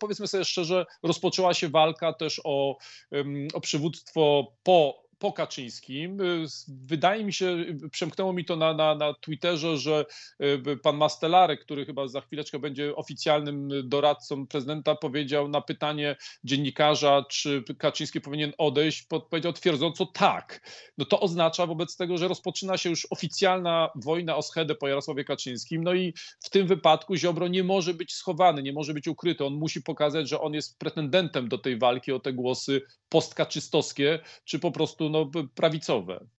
powiedzmy sobie szczerze, rozpoczęła się walka też o, o przywództwo po po Kaczyńskim. Y, wydaje mi się, y, przemknęło mi to na, na, na Twitterze, że y, pan Mastelarek, który chyba za chwileczkę będzie oficjalnym doradcą prezydenta, powiedział na pytanie dziennikarza, czy Kaczyński powinien odejść, odpowiedział twierdząco tak. No to oznacza wobec tego, że rozpoczyna się już oficjalna wojna o schedę po Jarosławie Kaczyńskim. No i w tym wypadku Ziobro nie może być schowany, nie może być ukryty. On musi pokazać, że on jest pretendentem do tej walki o te głosy postkaczystowskie, czy po prostu no, prawicowe.